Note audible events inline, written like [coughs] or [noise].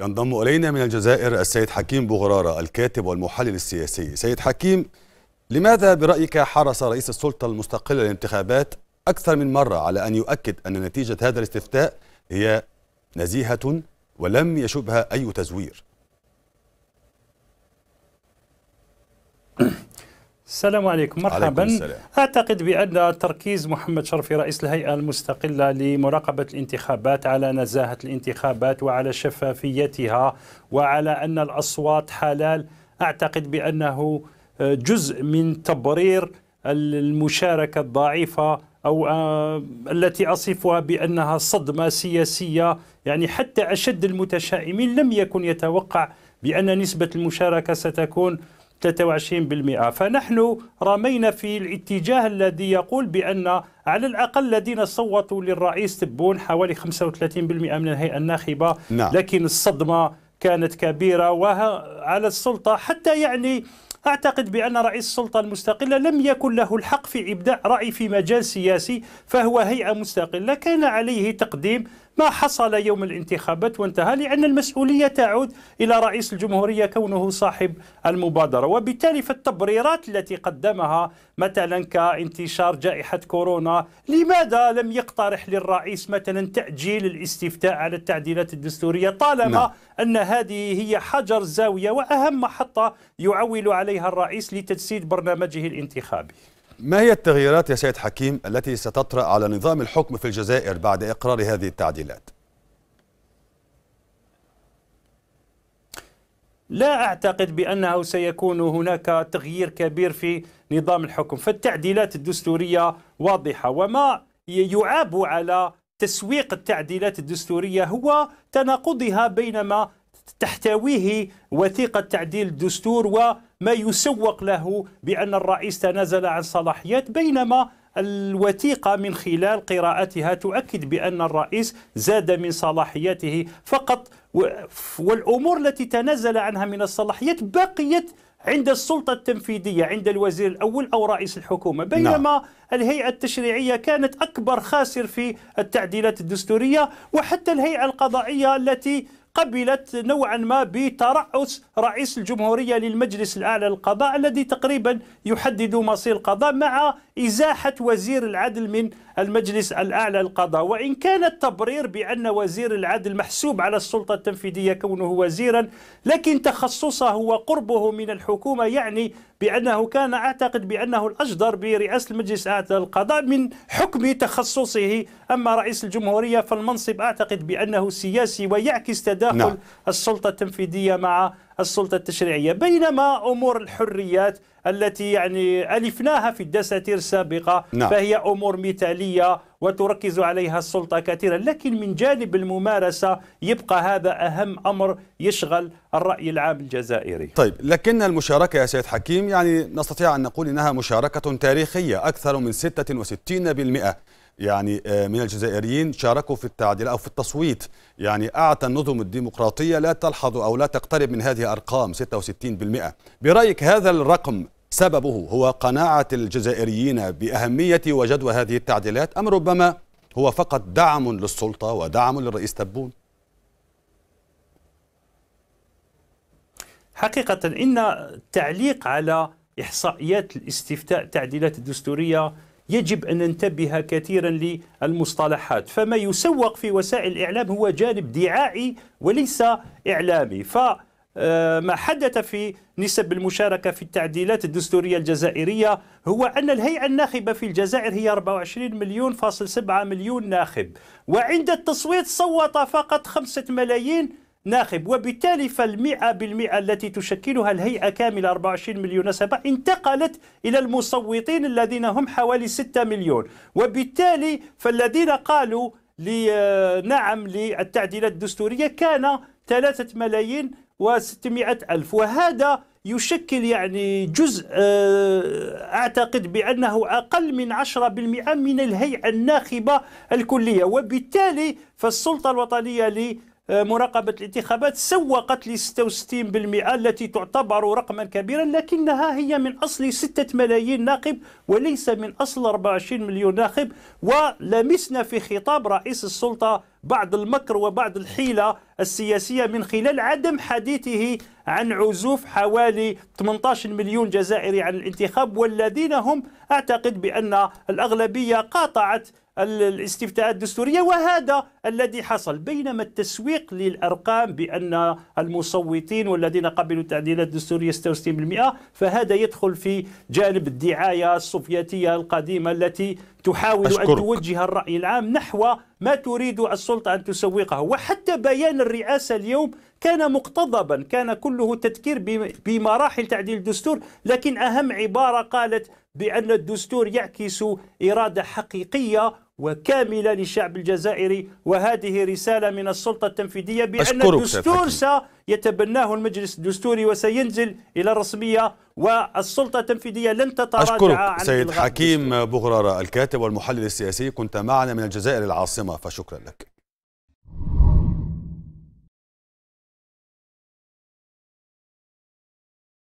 ينضم إلينا من الجزائر السيد حكيم بوغرارة الكاتب والمحلل السياسي سيد حكيم لماذا برأيك حرص رئيس السلطة المستقلة للانتخابات أكثر من مرة على أن يؤكد أن نتيجة هذا الاستفتاء هي نزيهة ولم يشبها أي تزوير [coughs] السلام عليكم مرحبا عليكم السلام. أعتقد بأن تركيز محمد شرفي رئيس الهيئة المستقلة لمراقبة الانتخابات على نزاهة الانتخابات وعلى شفافيتها وعلى أن الأصوات حلال أعتقد بأنه جزء من تبرير المشاركة الضعيفة أو آه، التي أصفها بأنها صدمة سياسية يعني حتى أشد المتشائمين لم يكن يتوقع بأن نسبة المشاركة ستكون 23% فنحن رمينا في الاتجاه الذي يقول بأن على الأقل الذين صوتوا للرئيس تبون حوالي 35% من الهيئة الناخبة نعم. لكن الصدمة كانت كبيرة وعلى السلطة حتى يعني أعتقد بأن رئيس السلطة المستقلة لم يكن له الحق في إبداء رأي في مجال سياسي فهو هيئة مستقلة كان عليه تقديم ما حصل يوم الانتخابات وانتهى لأن المسؤولية تعود إلى رئيس الجمهورية كونه صاحب المبادرة وبالتالي فالتبريرات التي قدمها مثلا كانتشار جائحة كورونا لماذا لم يقترح للرئيس مثلا تأجيل الاستفتاء على التعديلات الدستورية طالما لا. نعم. أن هذه هي حجر زاوية وأهم محطة يعول عليها الرئيس لتجسيد برنامجه الانتخابي ما هي التغييرات يا سيد حكيم التي ستطرأ على نظام الحكم في الجزائر بعد إقرار هذه التعديلات؟ لا أعتقد بأنه سيكون هناك تغيير كبير في نظام الحكم فالتعديلات الدستورية واضحة وما يعاب على تسويق التعديلات الدستورية هو تناقضها بينما تحتويه وثيقة تعديل الدستور وما يسوق له بأن الرئيس تنازل عن صلاحيات بينما الوثيقة من خلال قراءتها تؤكد بأن الرئيس زاد من صلاحياته فقط والأمور التي تنازل عنها من الصلاحيات بقيت عند السلطة التنفيذية عند الوزير الأول أو رئيس الحكومة نعم. بينما لا. الهيئة التشريعية كانت أكبر خاسر في التعديلات الدستورية وحتى الهيئة القضائية التي قبلت نوعا ما بترأس رئيس الجمهورية للمجلس الأعلى للقضاء الذي تقريبا يحدد مصير القضاء مع إزاحة وزير العدل من المجلس الأعلى للقضاء وإن كان التبرير بأن وزير العدل محسوب على السلطة التنفيذية كونه وزيرا لكن تخصصه وقربه من الحكومة يعني بأنه كان أعتقد بأنه الأجدر برئاسة المجلس الأعلى للقضاء من حكم تخصصه أما رئيس الجمهورية فالمنصب أعتقد بأنه سياسي ويعكس تداخل نعم. السلطة التنفيذية مع السلطة التشريعية بينما أمور الحريات التي يعني ألفناها في الدساتير السابقة نعم. فهي أمور مثالية وتركز عليها السلطة كثيرا لكن من جانب الممارسة يبقى هذا أهم أمر يشغل الرأي العام الجزائري طيب لكن المشاركة يا سيد حكيم يعني نستطيع أن نقول أنها مشاركة تاريخية أكثر من 66% يعني آه، من الجزائريين شاركوا في التعديل أو في التصويت يعني أعطى النظم الديمقراطية لا تلحظ أو لا تقترب من هذه الأرقام 66% برأيك هذا الرقم سببه هو قناعة الجزائريين بأهمية وجدوى هذه التعديلات أم ربما هو فقط دعم للسلطة ودعم للرئيس تبون حقيقة إن التعليق على إحصائيات الاستفتاء التعديلات الدستورية يجب أن ننتبه كثيرا للمصطلحات فما يسوق في وسائل الإعلام هو جانب دعائي وليس إعلامي ف آه، ما حدث في نسب المشاركة في التعديلات الدستورية الجزائرية هو أن الهيئة الناخبة في الجزائر هي 24 مليون فاصل 7 مليون ناخب وعند التصويت صوت فقط 5 ملايين ناخب وبالتالي فالمئة بالمئة التي تشكلها الهيئة كاملة 24 مليون نسمة انتقلت إلى المصوتين الذين هم حوالي 6 مليون وبالتالي فالذين قالوا نعم للتعديلات الدستورية كان 3 ملايين و600 ألف وهذا يشكل يعني جزء آه، أعتقد بأنه أقل من 10% من الهيئة الناخبة الكلية وبالتالي فالسلطة الوطنية مراقبة الانتخابات سوقت ل 66% التي تعتبر رقما كبيرا لكنها هي من أصل 6 ملايين ناخب وليس من أصل 24 مليون ناخب ولمسنا في خطاب رئيس السلطة بعض المكر وبعض الحيلة السياسية من خلال عدم حديثه عن عزوف حوالي 18 مليون جزائري عن الانتخاب والذين هم أعتقد بأن الأغلبية قاطعت الاستفتاءات الدستورية وهذا الذي حصل بينما التسويق للأرقام بأن المصوتين والذين قبلوا التعديلات الدستورية 66% فهذا يدخل في جانب الدعاية السوفيتية القديمة التي تحاول أشكرك. أن توجه الرأي العام نحو ما تريد السلطة أن تسوقه وحتى بيان الرئاسة اليوم كان مقتضبا كان كله تذكير بمراحل تعديل الدستور لكن أهم عبارة قالت بأن الدستور يعكس إرادة حقيقية وكاملة للشعب الجزائري وهذه رسالة من السلطة التنفيذية بأن الدستور سيتبناه المجلس الدستوري وسينزل إلى الرسمية والسلطة التنفيذية لن تتراجع أشكرك عن سيد حكيم بغرارة الكاتب والمحلل السياسي كنت معنا من الجزائر العاصمة فشكرا لك